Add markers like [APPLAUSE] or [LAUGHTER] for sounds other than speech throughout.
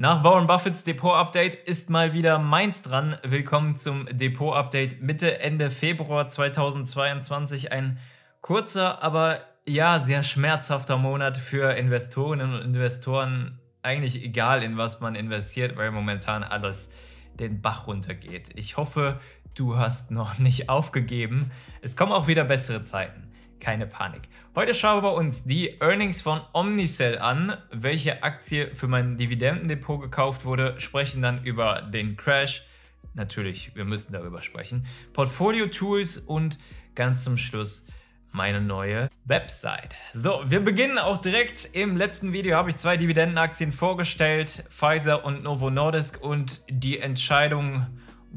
Nach Warren Buffetts Depot-Update ist mal wieder meins dran. Willkommen zum Depot-Update Mitte, Ende Februar 2022. Ein kurzer, aber ja, sehr schmerzhafter Monat für Investorinnen und Investoren. Eigentlich egal, in was man investiert, weil momentan alles den Bach runtergeht. Ich hoffe, du hast noch nicht aufgegeben. Es kommen auch wieder bessere Zeiten keine Panik. Heute schauen wir uns die Earnings von Omnicell an, welche Aktie für mein Dividendendepot gekauft wurde, sprechen dann über den Crash, natürlich, wir müssen darüber sprechen, Portfolio-Tools und ganz zum Schluss meine neue Website. So, wir beginnen auch direkt. Im letzten Video habe ich zwei Dividendenaktien vorgestellt, Pfizer und Novo Nordisk und die Entscheidung,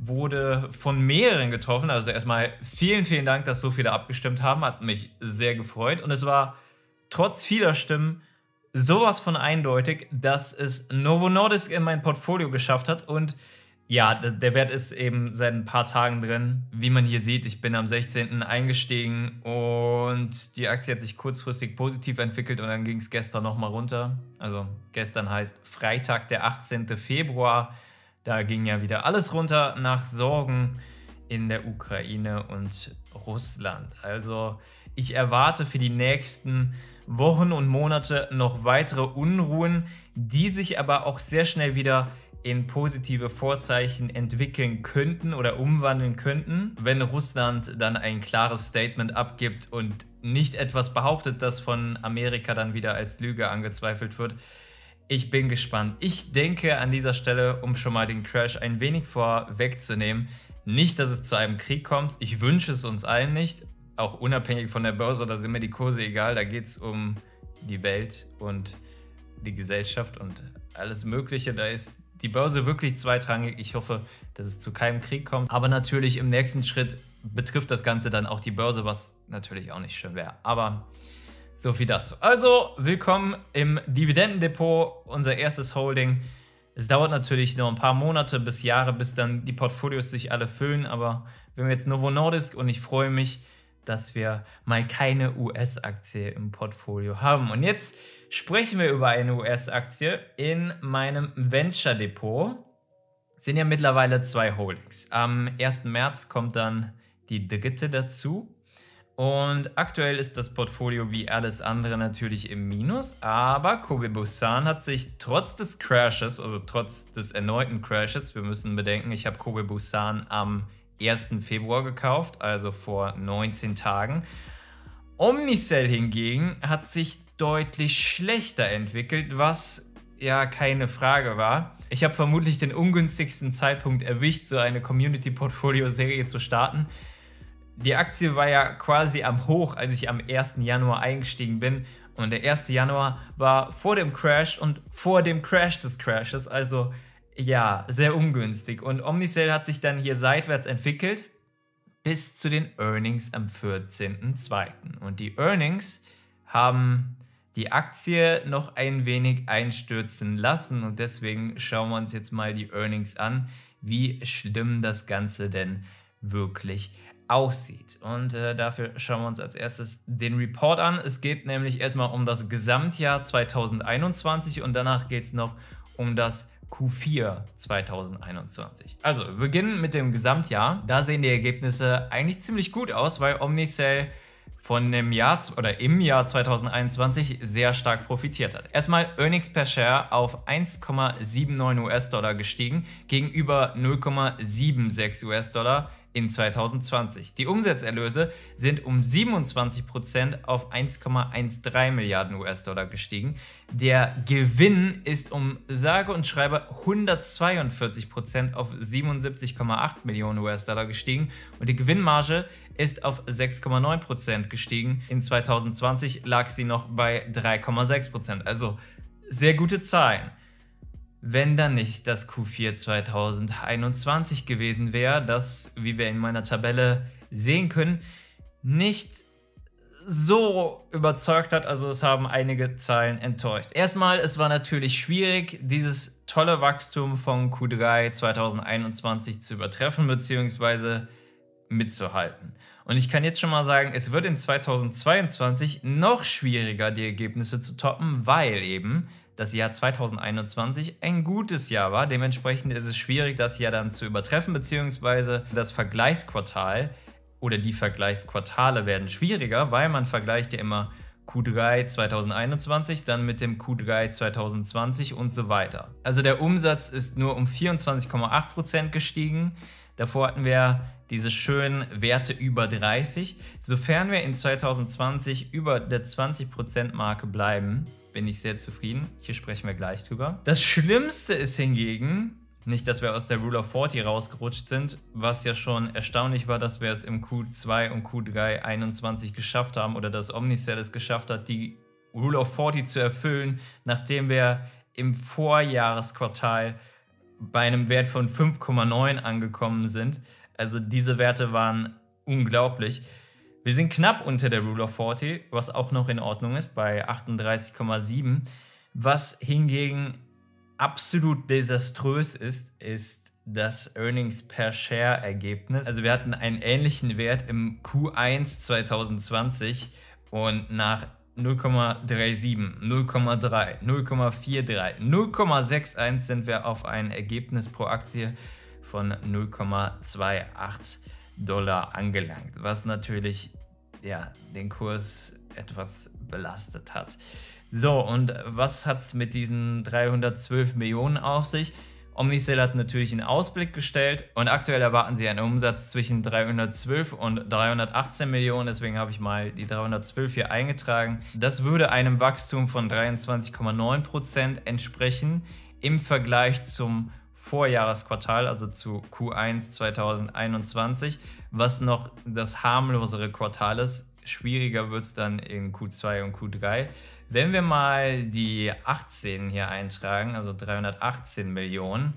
wurde von mehreren getroffen. Also erstmal vielen, vielen Dank, dass so viele abgestimmt haben. Hat mich sehr gefreut. Und es war trotz vieler Stimmen sowas von eindeutig, dass es Novo Nordisk in mein Portfolio geschafft hat. Und ja, der Wert ist eben seit ein paar Tagen drin. Wie man hier sieht, ich bin am 16. eingestiegen und die Aktie hat sich kurzfristig positiv entwickelt und dann ging es gestern nochmal runter. Also gestern heißt Freitag, der 18. Februar. Da ging ja wieder alles runter nach Sorgen in der Ukraine und Russland. Also ich erwarte für die nächsten Wochen und Monate noch weitere Unruhen, die sich aber auch sehr schnell wieder in positive Vorzeichen entwickeln könnten oder umwandeln könnten, wenn Russland dann ein klares Statement abgibt und nicht etwas behauptet, das von Amerika dann wieder als Lüge angezweifelt wird. Ich bin gespannt. Ich denke an dieser Stelle, um schon mal den Crash ein wenig vorwegzunehmen, nicht, dass es zu einem Krieg kommt. Ich wünsche es uns allen nicht. Auch unabhängig von der Börse, da sind mir die Kurse egal. Da geht es um die Welt und die Gesellschaft und alles Mögliche. Da ist die Börse wirklich zweitrangig. Ich hoffe, dass es zu keinem Krieg kommt. Aber natürlich im nächsten Schritt betrifft das Ganze dann auch die Börse, was natürlich auch nicht schön wäre. Aber so viel dazu. Also, willkommen im Dividendendepot, unser erstes Holding. Es dauert natürlich noch ein paar Monate bis Jahre, bis dann die Portfolios sich alle füllen, aber wir haben jetzt Novo Nordisk und ich freue mich, dass wir mal keine US-Aktie im Portfolio haben. Und jetzt sprechen wir über eine US-Aktie in meinem Venture-Depot. Sind ja mittlerweile zwei Holdings. Am 1. März kommt dann die dritte dazu. Und aktuell ist das Portfolio wie alles andere natürlich im Minus, aber Kobe Busan hat sich trotz des Crashes, also trotz des erneuten Crashes, wir müssen bedenken, ich habe Kobe Busan am 1. Februar gekauft, also vor 19 Tagen. Omnicell hingegen hat sich deutlich schlechter entwickelt, was ja keine Frage war. Ich habe vermutlich den ungünstigsten Zeitpunkt erwischt, so eine Community-Portfolio-Serie zu starten. Die Aktie war ja quasi am Hoch, als ich am 1. Januar eingestiegen bin. Und der 1. Januar war vor dem Crash und vor dem Crash des Crashes. Also ja, sehr ungünstig. Und Omnicell hat sich dann hier seitwärts entwickelt bis zu den Earnings am 14.02. Und die Earnings haben die Aktie noch ein wenig einstürzen lassen. Und deswegen schauen wir uns jetzt mal die Earnings an, wie schlimm das Ganze denn wirklich ist aussieht. Und äh, dafür schauen wir uns als erstes den Report an. Es geht nämlich erstmal um das Gesamtjahr 2021 und danach geht es noch um das Q4 2021. Also, wir beginnen mit dem Gesamtjahr. Da sehen die Ergebnisse eigentlich ziemlich gut aus, weil Omnicell von dem Jahr oder im Jahr 2021 sehr stark profitiert hat. Erstmal Earnings per Share auf 1,79 US-Dollar gestiegen gegenüber 0,76 US-Dollar in 2020. Die Umsatzerlöse sind um 27 auf 1,13 Milliarden US-Dollar gestiegen. Der Gewinn ist um sage und schreibe 142 auf 77,8 Millionen US-Dollar gestiegen und die Gewinnmarge ist auf 6,9 gestiegen. In 2020 lag sie noch bei 3,6 Also sehr gute Zahlen wenn dann nicht das Q4 2021 gewesen wäre, das, wie wir in meiner Tabelle sehen können, nicht so überzeugt hat. Also es haben einige Zahlen enttäuscht. Erstmal, es war natürlich schwierig, dieses tolle Wachstum von Q3 2021 zu übertreffen bzw. mitzuhalten. Und ich kann jetzt schon mal sagen, es wird in 2022 noch schwieriger, die Ergebnisse zu toppen, weil eben das Jahr 2021 ein gutes Jahr war. Dementsprechend ist es schwierig, das Jahr dann zu übertreffen, beziehungsweise das Vergleichsquartal oder die Vergleichsquartale werden schwieriger, weil man vergleicht ja immer Q3 2021, dann mit dem Q3 2020 und so weiter. Also der Umsatz ist nur um 24,8% gestiegen. Davor hatten wir diese schönen Werte über 30. Sofern wir in 2020 über der 20%-Marke bleiben, bin ich sehr zufrieden. Hier sprechen wir gleich drüber. Das Schlimmste ist hingegen, nicht, dass wir aus der Rule of 40 rausgerutscht sind, was ja schon erstaunlich war, dass wir es im Q2 und Q3 21 geschafft haben oder dass Omnicell es geschafft hat, die Rule of 40 zu erfüllen, nachdem wir im Vorjahresquartal bei einem Wert von 5,9 angekommen sind. Also diese Werte waren unglaublich. Wir sind knapp unter der Rule of 40, was auch noch in Ordnung ist, bei 38,7. Was hingegen absolut desaströs ist, ist das Earnings per Share Ergebnis. Also wir hatten einen ähnlichen Wert im Q1 2020 und nach 0,37, 0,3, 0,43, 0,61 sind wir auf ein Ergebnis pro Aktie von 0,28 Dollar angelangt, was natürlich ja, den Kurs etwas belastet hat. So, und was hat es mit diesen 312 Millionen auf sich? Omnicell hat natürlich einen Ausblick gestellt und aktuell erwarten sie einen Umsatz zwischen 312 und 318 Millionen, deswegen habe ich mal die 312 hier eingetragen. Das würde einem Wachstum von 23,9% entsprechen im Vergleich zum Vorjahresquartal, also zu Q1 2021, was noch das harmlosere Quartal ist. Schwieriger wird es dann in Q2 und Q3. Wenn wir mal die 18 hier eintragen, also 318 Millionen,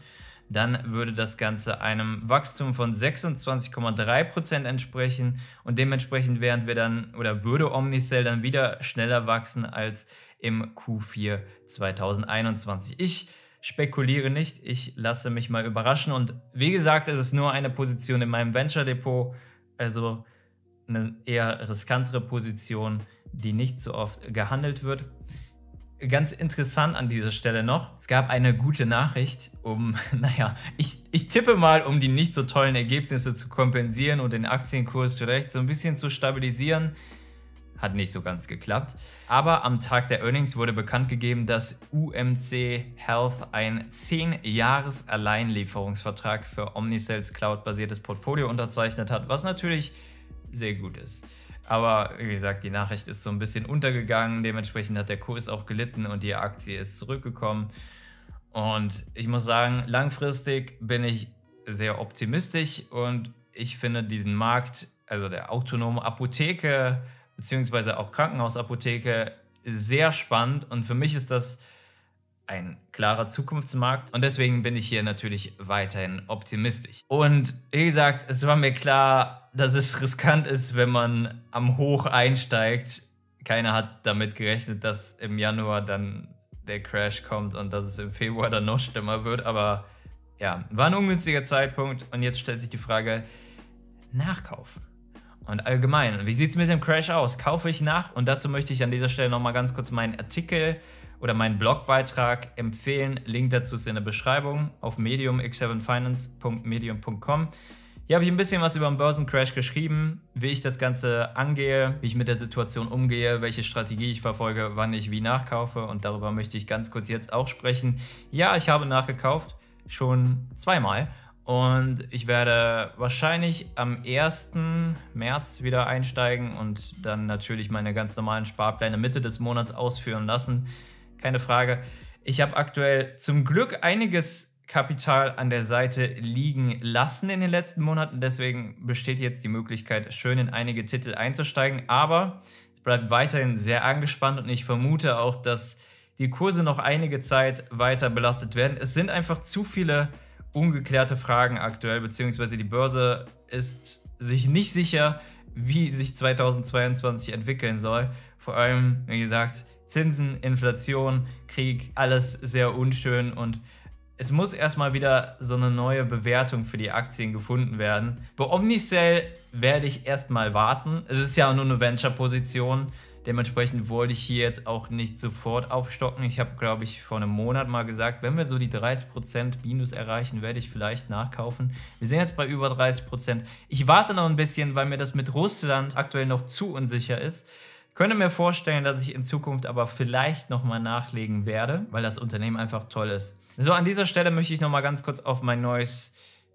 dann würde das Ganze einem Wachstum von 26,3% entsprechen und dementsprechend wären wir dann oder würde Omnicell dann wieder schneller wachsen als im Q4 2021. Ich spekuliere nicht, ich lasse mich mal überraschen. Und wie gesagt, es ist nur eine Position in meinem Venture Depot, also eine eher riskantere Position, die nicht so oft gehandelt wird. Ganz interessant an dieser Stelle noch, es gab eine gute Nachricht, um, [LAUGHS] naja, ich, ich tippe mal, um die nicht so tollen Ergebnisse zu kompensieren und den Aktienkurs vielleicht so ein bisschen zu stabilisieren. Hat nicht so ganz geklappt. Aber am Tag der Earnings wurde bekannt gegeben, dass UMC Health ein 10-Jahres-Alleinlieferungsvertrag für Omnicell's Cloud-basiertes Portfolio unterzeichnet hat, was natürlich sehr gut ist. Aber wie gesagt, die Nachricht ist so ein bisschen untergegangen. Dementsprechend hat der Kurs auch gelitten und die Aktie ist zurückgekommen. Und ich muss sagen, langfristig bin ich sehr optimistisch und ich finde diesen Markt, also der autonome Apotheke, beziehungsweise auch Krankenhausapotheke sehr spannend und für mich ist das ein klarer Zukunftsmarkt und deswegen bin ich hier natürlich weiterhin optimistisch. Und wie gesagt, es war mir klar, dass es riskant ist, wenn man am Hoch einsteigt. Keiner hat damit gerechnet, dass im Januar dann der Crash kommt und dass es im Februar dann noch schlimmer wird, aber ja, war ein ungünstiger Zeitpunkt und jetzt stellt sich die Frage, nachkaufen. Und allgemein, wie sieht es mit dem Crash aus? Kaufe ich nach? Und dazu möchte ich an dieser Stelle nochmal ganz kurz meinen Artikel oder meinen Blogbeitrag empfehlen. Link dazu ist in der Beschreibung auf mediumx7finance.medium.com. Hier habe ich ein bisschen was über den Börsencrash geschrieben, wie ich das Ganze angehe, wie ich mit der Situation umgehe, welche Strategie ich verfolge, wann ich wie nachkaufe und darüber möchte ich ganz kurz jetzt auch sprechen. Ja, ich habe nachgekauft, schon zweimal und ich werde wahrscheinlich am 1. März wieder einsteigen und dann natürlich meine ganz normalen Sparpläne Mitte des Monats ausführen lassen. Keine Frage. Ich habe aktuell zum Glück einiges Kapital an der Seite liegen lassen in den letzten Monaten. Deswegen besteht jetzt die Möglichkeit, schön in einige Titel einzusteigen. Aber es bleibt weiterhin sehr angespannt und ich vermute auch, dass die Kurse noch einige Zeit weiter belastet werden. Es sind einfach zu viele ungeklärte Fragen aktuell, beziehungsweise die Börse ist sich nicht sicher, wie sich 2022 entwickeln soll. Vor allem, wie gesagt, Zinsen, Inflation, Krieg, alles sehr unschön und es muss erstmal wieder so eine neue Bewertung für die Aktien gefunden werden. Bei Omnicell werde ich erstmal warten. Es ist ja nur eine Venture-Position. Dementsprechend wollte ich hier jetzt auch nicht sofort aufstocken. Ich habe, glaube ich, vor einem Monat mal gesagt, wenn wir so die 30% Minus erreichen, werde ich vielleicht nachkaufen. Wir sind jetzt bei über 30%. Ich warte noch ein bisschen, weil mir das mit Russland aktuell noch zu unsicher ist. könnte mir vorstellen, dass ich in Zukunft aber vielleicht nochmal nachlegen werde, weil das Unternehmen einfach toll ist. So, an dieser Stelle möchte ich nochmal ganz kurz auf mein neues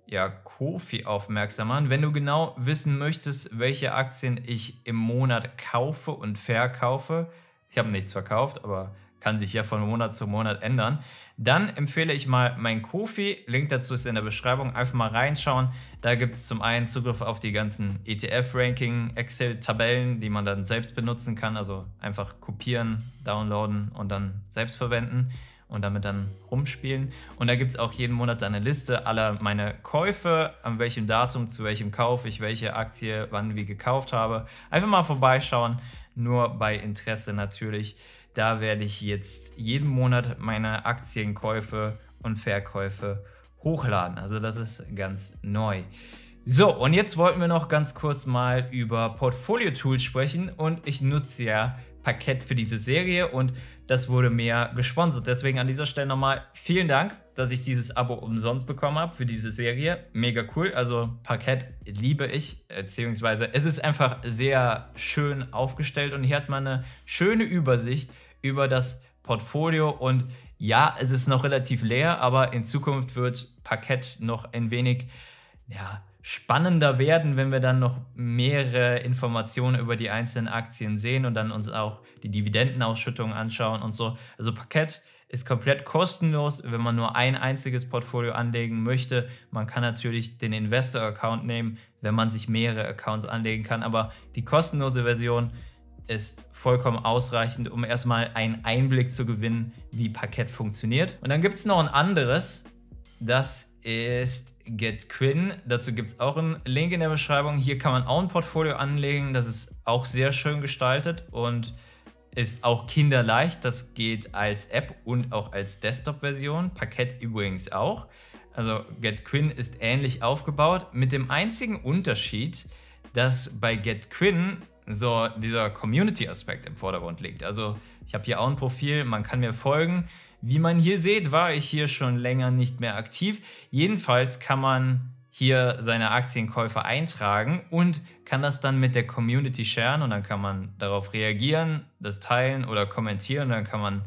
ja, Kofi aufmerksam machen. Wenn du genau wissen möchtest, welche Aktien ich im Monat kaufe und verkaufe, ich habe nichts verkauft, aber kann sich ja von Monat zu Monat ändern, dann empfehle ich mal mein Kofi. Link dazu ist in der Beschreibung. Einfach mal reinschauen. Da gibt es zum einen Zugriff auf die ganzen ETF-Ranking, Excel-Tabellen, die man dann selbst benutzen kann. Also einfach kopieren, downloaden und dann selbst verwenden und damit dann rumspielen. Und da gibt es auch jeden Monat eine Liste aller meine Käufe, an welchem Datum, zu welchem Kauf ich welche Aktie wann wie gekauft habe. Einfach mal vorbeischauen, nur bei Interesse natürlich. Da werde ich jetzt jeden Monat meine Aktienkäufe und Verkäufe hochladen. Also das ist ganz neu. So, und jetzt wollten wir noch ganz kurz mal über Portfolio-Tools sprechen und ich nutze ja Parkett für diese Serie und das wurde mir gesponsert. Deswegen an dieser Stelle nochmal vielen Dank, dass ich dieses Abo umsonst bekommen habe für diese Serie. Mega cool. Also Parkett liebe ich, beziehungsweise es ist einfach sehr schön aufgestellt und hier hat man eine schöne Übersicht über das Portfolio und ja, es ist noch relativ leer, aber in Zukunft wird Parkett noch ein wenig ja, spannender werden, wenn wir dann noch mehrere Informationen über die einzelnen Aktien sehen und dann uns auch die Dividendenausschüttung anschauen und so. Also Parkett ist komplett kostenlos, wenn man nur ein einziges Portfolio anlegen möchte. Man kann natürlich den Investor-Account nehmen, wenn man sich mehrere Accounts anlegen kann, aber die kostenlose Version ist vollkommen ausreichend, um erstmal einen Einblick zu gewinnen, wie Parkett funktioniert. Und dann gibt es noch ein anderes, das ist GetQuinn. Dazu gibt es auch einen Link in der Beschreibung. Hier kann man auch ein Portfolio anlegen. Das ist auch sehr schön gestaltet und ist auch kinderleicht. Das geht als App und auch als Desktop-Version. Parkett übrigens auch. Also GetQuinn ist ähnlich aufgebaut, mit dem einzigen Unterschied, dass bei GetQuinn so dieser Community-Aspekt im Vordergrund liegt. Also ich habe hier auch ein Profil, man kann mir folgen. Wie man hier sieht, war ich hier schon länger nicht mehr aktiv. Jedenfalls kann man hier seine Aktienkäufe eintragen und kann das dann mit der Community sharen und dann kann man darauf reagieren, das teilen oder kommentieren und dann kann man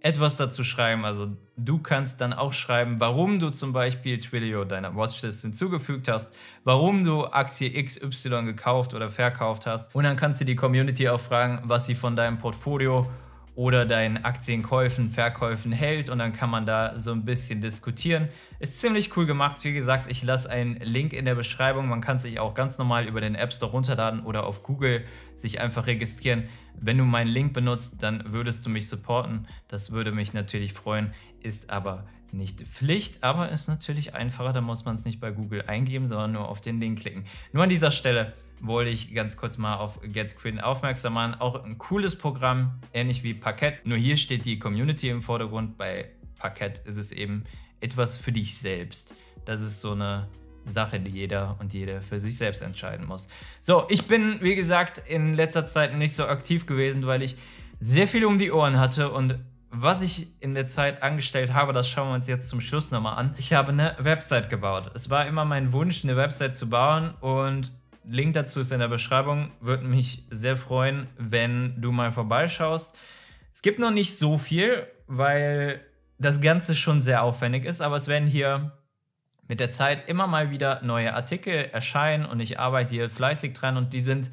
etwas dazu schreiben. Also du kannst dann auch schreiben, warum du zum Beispiel Twilio deiner Watchlist hinzugefügt hast, warum du Aktie XY gekauft oder verkauft hast und dann kannst du die Community auch fragen, was sie von deinem Portfolio oder deinen Aktienkäufen, Verkäufen hält und dann kann man da so ein bisschen diskutieren. Ist ziemlich cool gemacht. Wie gesagt, ich lasse einen Link in der Beschreibung. Man kann sich auch ganz normal über den App Store runterladen oder auf Google sich einfach registrieren. Wenn du meinen Link benutzt, dann würdest du mich supporten. Das würde mich natürlich freuen, ist aber nicht Pflicht, aber ist natürlich einfacher. Da muss man es nicht bei Google eingeben, sondern nur auf den Link klicken. Nur an dieser Stelle wollte ich ganz kurz mal auf Get Quinn aufmerksam machen. Auch ein cooles Programm, ähnlich wie Parkett. Nur hier steht die Community im Vordergrund. Bei Parkett ist es eben etwas für dich selbst. Das ist so eine Sache, die jeder und jede für sich selbst entscheiden muss. So, ich bin, wie gesagt, in letzter Zeit nicht so aktiv gewesen, weil ich sehr viel um die Ohren hatte und was ich in der Zeit angestellt habe, das schauen wir uns jetzt zum Schluss nochmal an. Ich habe eine Website gebaut. Es war immer mein Wunsch, eine Website zu bauen und Link dazu ist in der Beschreibung. Würde mich sehr freuen, wenn du mal vorbeischaust. Es gibt noch nicht so viel, weil das Ganze schon sehr aufwendig ist, aber es werden hier mit der Zeit immer mal wieder neue Artikel erscheinen und ich arbeite hier fleißig dran und die sind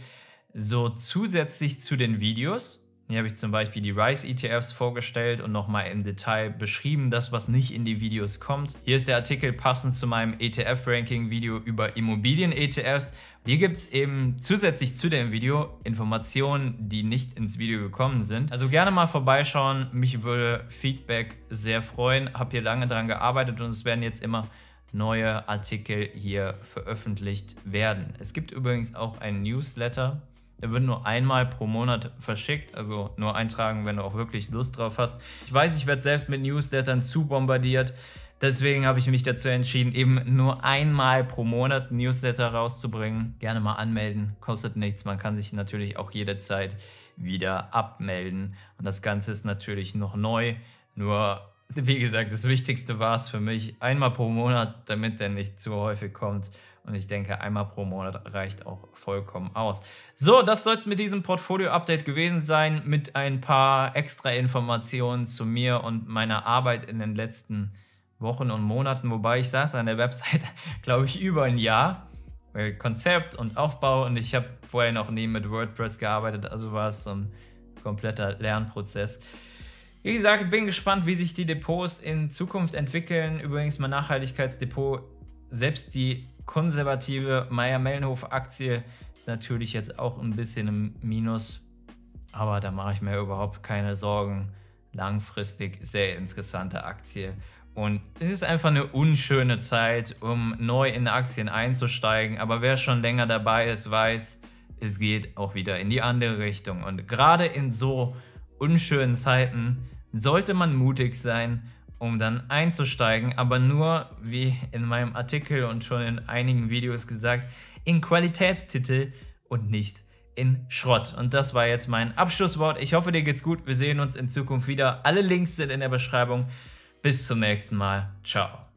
so zusätzlich zu den Videos hier habe ich zum Beispiel die Rice-ETFs vorgestellt und nochmal im Detail beschrieben, das was nicht in die Videos kommt. Hier ist der Artikel passend zu meinem ETF-Ranking-Video über Immobilien-ETFs. Hier gibt es eben zusätzlich zu dem Video Informationen, die nicht ins Video gekommen sind. Also gerne mal vorbeischauen, mich würde Feedback sehr freuen. Habe hier lange dran gearbeitet und es werden jetzt immer neue Artikel hier veröffentlicht werden. Es gibt übrigens auch ein Newsletter, der wird nur einmal pro Monat verschickt, also nur eintragen, wenn du auch wirklich Lust drauf hast. Ich weiß, ich werde selbst mit Newslettern zu bombardiert. Deswegen habe ich mich dazu entschieden, eben nur einmal pro Monat Newsletter rauszubringen. Gerne mal anmelden, kostet nichts. Man kann sich natürlich auch jederzeit wieder abmelden. Und das Ganze ist natürlich noch neu. Nur, wie gesagt, das Wichtigste war es für mich, einmal pro Monat, damit der nicht zu häufig kommt. Und ich denke, einmal pro Monat reicht auch vollkommen aus. So, das soll es mit diesem Portfolio-Update gewesen sein, mit ein paar extra Informationen zu mir und meiner Arbeit in den letzten Wochen und Monaten, wobei ich saß an der Website, [LAUGHS] glaube ich, über ein Jahr. Äh, Konzept und Aufbau und ich habe vorher noch nie mit WordPress gearbeitet, also war es so ein kompletter Lernprozess. Wie gesagt, bin gespannt, wie sich die Depots in Zukunft entwickeln. Übrigens, mein Nachhaltigkeitsdepot, selbst die konservative Meyer mellenhof aktie ist natürlich jetzt auch ein bisschen im Minus, aber da mache ich mir überhaupt keine Sorgen. Langfristig sehr interessante Aktie. Und es ist einfach eine unschöne Zeit, um neu in Aktien einzusteigen. Aber wer schon länger dabei ist, weiß, es geht auch wieder in die andere Richtung. Und gerade in so unschönen Zeiten sollte man mutig sein um dann einzusteigen, aber nur, wie in meinem Artikel und schon in einigen Videos gesagt, in Qualitätstitel und nicht in Schrott. Und das war jetzt mein Abschlusswort. Ich hoffe, dir geht's gut. Wir sehen uns in Zukunft wieder. Alle Links sind in der Beschreibung. Bis zum nächsten Mal. Ciao.